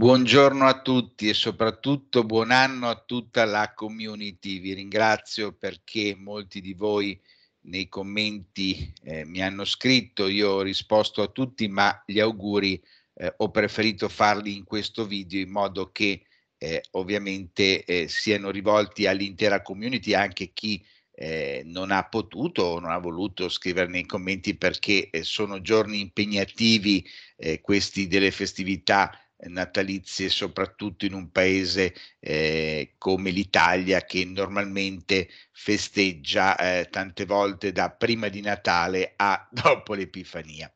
Buongiorno a tutti e soprattutto buon anno a tutta la community. Vi ringrazio perché molti di voi nei commenti eh, mi hanno scritto, io ho risposto a tutti, ma gli auguri eh, ho preferito farli in questo video in modo che eh, ovviamente eh, siano rivolti all'intera community, anche chi eh, non ha potuto o non ha voluto scrivere nei commenti perché eh, sono giorni impegnativi questi delle festività natalizie, soprattutto in un paese eh, come l'Italia che normalmente festeggia eh, tante volte da prima di Natale a dopo l'Epifania.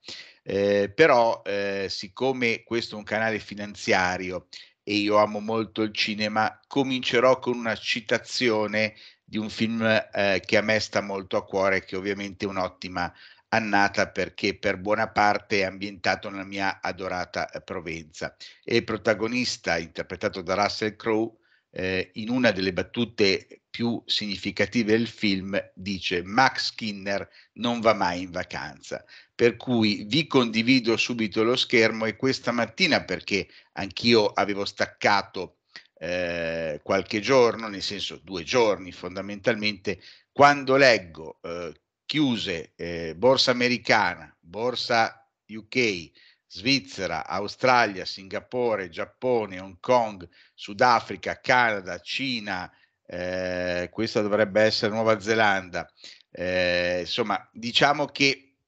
Eh, però eh, siccome questo è un canale finanziario e io amo molto il cinema, comincerò con una citazione di un film eh, che a me sta molto a cuore, che ovviamente è un'ottima annata perché per buona parte è ambientato nella mia adorata eh, Provenza. E il protagonista, interpretato da Russell Crowe, eh, in una delle battute più significative del film, dice Max Skinner non va mai in vacanza. Per cui vi condivido subito lo schermo e questa mattina, perché anch'io avevo staccato eh, qualche giorno, nel senso due giorni fondamentalmente, quando leggo eh, chiuse eh, borsa americana, borsa UK, Svizzera, Australia, Singapore, Giappone, Hong Kong, Sudafrica, Canada, Cina, eh, questa dovrebbe essere Nuova Zelanda. Eh, insomma, diciamo che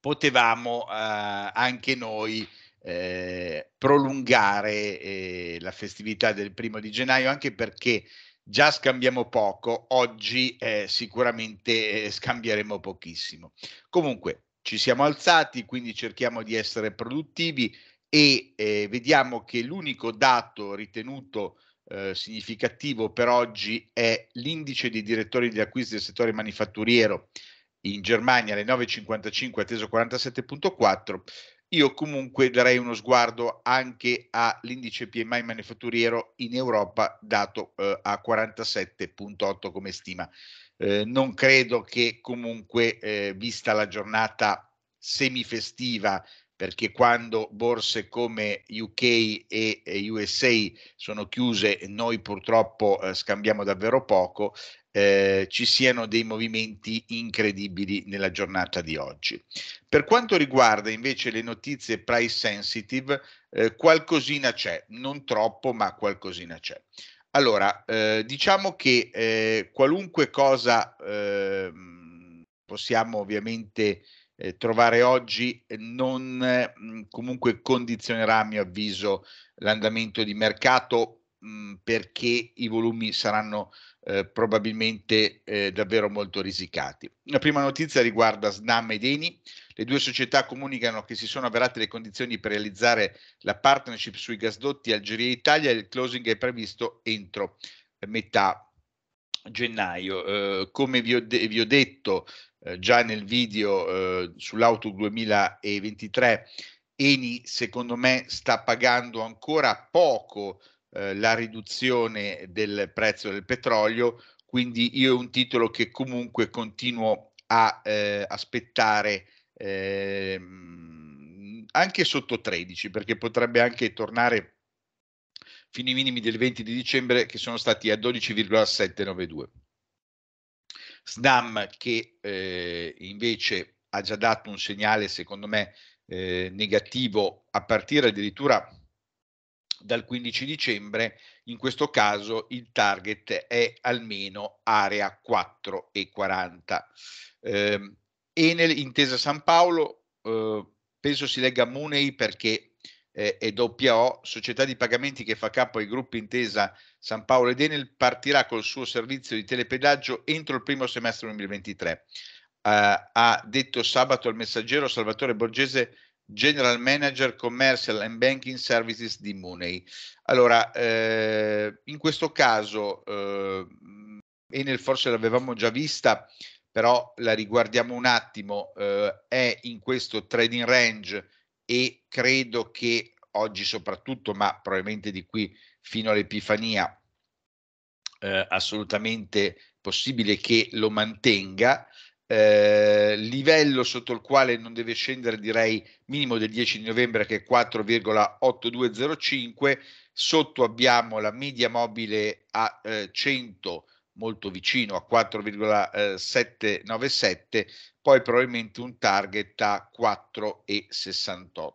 potevamo eh, anche noi eh, prolungare eh, la festività del primo di gennaio, anche perché già scambiamo poco, oggi eh, sicuramente eh, scambieremo pochissimo. Comunque ci siamo alzati, quindi cerchiamo di essere produttivi e eh, vediamo che l'unico dato ritenuto eh, significativo per oggi è l'indice dei direttori di acquisti del settore manifatturiero in Germania alle 9,55 atteso 47,4 io comunque darei uno sguardo anche all'indice PMI manifatturiero in Europa dato eh, a 47.8 come stima. Eh, non credo che comunque, eh, vista la giornata semifestiva, perché quando borse come UK e USA sono chiuse noi purtroppo eh, scambiamo davvero poco, eh, ci siano dei movimenti incredibili nella giornata di oggi. Per quanto riguarda invece le notizie price sensitive, eh, qualcosina c'è, non troppo, ma qualcosina c'è. Allora, eh, diciamo che eh, qualunque cosa eh, possiamo ovviamente eh, trovare oggi non mm, comunque condizionerà, a mio avviso, l'andamento di mercato Mhmm, perché i volumi saranno eh, probabilmente eh, davvero molto risicati. La prima notizia riguarda Snam ed Eni. Le due società comunicano che si sono avverate le condizioni per realizzare la partnership sui gasdotti Algeria e Italia il closing è previsto entro metà gennaio. Eh, come vi ho, de- vi ho detto eh, già nel video eh, sull'auto 2023, Eni secondo me sta pagando ancora poco eh, la riduzione del prezzo del petrolio, quindi io è un titolo che comunque continuo a eh, aspettare eh, anche sotto 13 perché potrebbe anche tornare fino ai minimi del 20 di dicembre che sono stati a 12,792. Snam che eh, invece ha già dato un segnale secondo me eh, negativo a partire addirittura dal 15 dicembre, in questo caso il target è almeno area 4 e 40. Eh, Enel, intesa San Paolo, eh, penso si legga Munei perché eh, è O, società di pagamenti che fa capo ai gruppi Intesa San Paolo ed Enel, partirà col suo servizio di telepedaggio entro il primo semestre 2023. Uh, eh, ha detto sabato al messaggero Salvatore Borgese General Manager Commercial and Banking Services di Mooney. Allora, eh, in questo caso, eh, Enel forse l'avevamo già vista, però la riguardiamo un attimo, eh, è in questo trading range e credo che oggi soprattutto, ma probabilmente di qui fino all'Epifania, eh, assolutamente possibile che lo mantenga eh, livello sotto il quale non deve scendere direi minimo del 10 di novembre che è 4,8205 sotto abbiamo la media mobile a eh, 100 molto vicino a 4,797 poi probabilmente un target a 4,68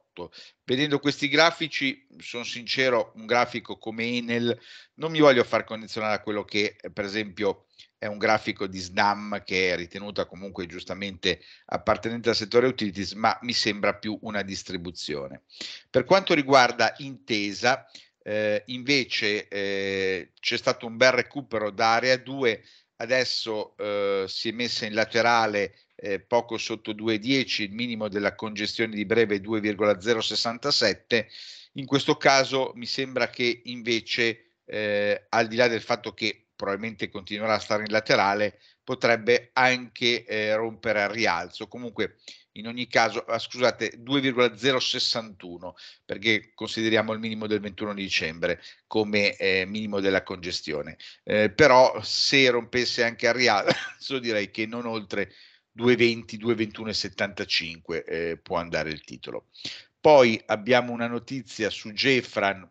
vedendo questi grafici sono sincero un grafico come Enel non mi voglio far condizionare a quello che per esempio è un grafico di SNAM che è ritenuta comunque giustamente appartenente al settore utilities, ma mi sembra più una distribuzione. Per quanto riguarda Intesa, eh, invece eh, c'è stato un bel recupero da area 2, adesso eh, si è messa in laterale eh, poco sotto 2,10, il minimo della congestione di breve 2,067, in questo caso mi sembra che invece eh, al di là del fatto che probabilmente continuerà a stare in laterale, potrebbe anche eh, rompere al rialzo. Comunque, in ogni caso, ah, scusate, 2,061 perché consideriamo il minimo del 21 dicembre come eh, minimo della congestione. Eh, però se rompesse anche al rialzo, direi che non oltre 2,20, 2,21,75 eh, può andare il titolo. Poi abbiamo una notizia su Gefran,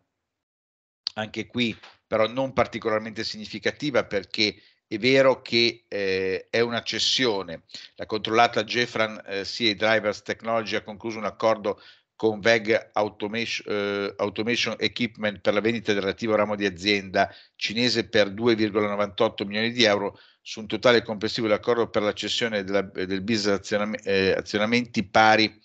anche qui però non particolarmente significativa perché è vero che eh, è una cessione. La controllata Jefran eh, CA Drivers Technology ha concluso un accordo con VEG Automation, eh, Automation Equipment per la vendita del relativo ramo di azienda cinese per 2,98 milioni di euro su un totale complessivo dell'accordo per la cessione della, del business azionam- eh, azionamenti pari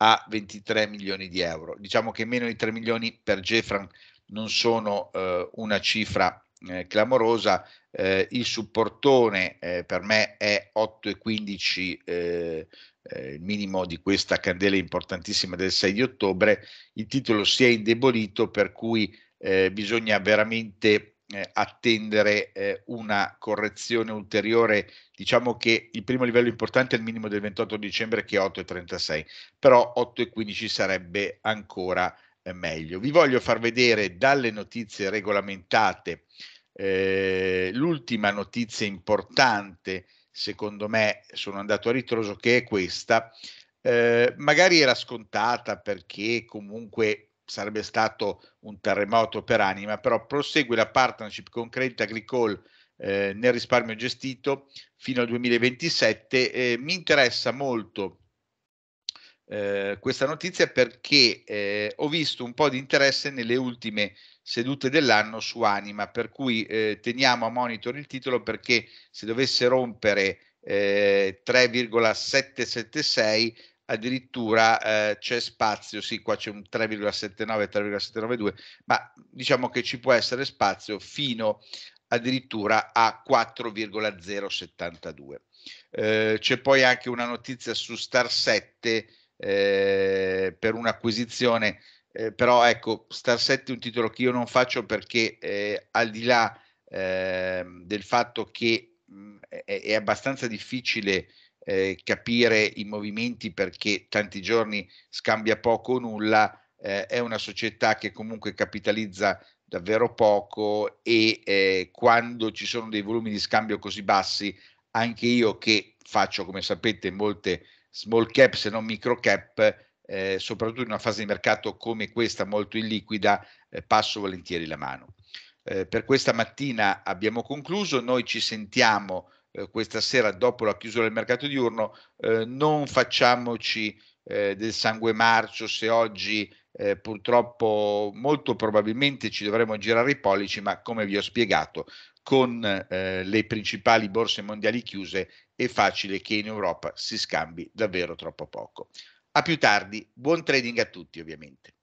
a 23 milioni di euro. Diciamo che meno di 3 milioni per Jefran non sono eh, una cifra eh, clamorosa, eh, il supportone eh, per me è 8,15 eh, eh, il minimo di questa candela importantissima del 6 di ottobre, il titolo si è indebolito per cui bisogna veramente eh, attendere eh, una correzione ulteriore. Diciamo che il primo livello importante è il minimo del 28 dicembre che è 8,36, però 8,15 sarebbe ancora meglio. Vi voglio far vedere dalle notizie regolamentate eh, l'ultima notizia importante, secondo me, sono andato a ritroso, che è questa. Eh, magari era scontata perché comunque sarebbe stato un terremoto per anima, però prosegue la partnership con Credit Agricole eh, nel risparmio gestito fino al 2027. Eh, mi interessa molto eh, questa notizia perché eh, ho visto un po' di interesse nelle ultime sedute dell'anno su Anima, per cui eh, teniamo a monitor il titolo perché se dovesse rompere 3,776 eh, addirittura eh, c'è spazio, sì qua c'è un 3,79, 3,792, ma diciamo che ci può essere spazio fino addirittura a 4,072. Eh, c'è poi anche una notizia su Star 7 eh, per un'acquisizione, eh, però ecco, Star 7 è un titolo che io non faccio perché eh, al di là ehm, del fatto che mh, mm, è, è, abbastanza difficile eh, capire i movimenti perché tanti giorni scambia poco o nulla, eh, è una società che comunque capitalizza davvero poco e quando ci sono dei volumi di scambio così bassi, anche io che faccio, come sapete, molte small cap se non micro cap, eh, soprattutto in una fase di mercato come questa molto illiquida, eh, passo volentieri la mano. Eh, per questa mattina abbiamo concluso, noi ci sentiamo eh, questa sera dopo la chiusura del mercato diurno, eh, non facciamoci eh, del sangue marcio se oggi eh, purtroppo molto probabilmente ci dovremo girare i pollici, ma come vi ho spiegato, con eh, le principali borse mondiali chiuse è facile che in Europa si scambi davvero troppo poco. A più tardi, buon trading a tutti ovviamente.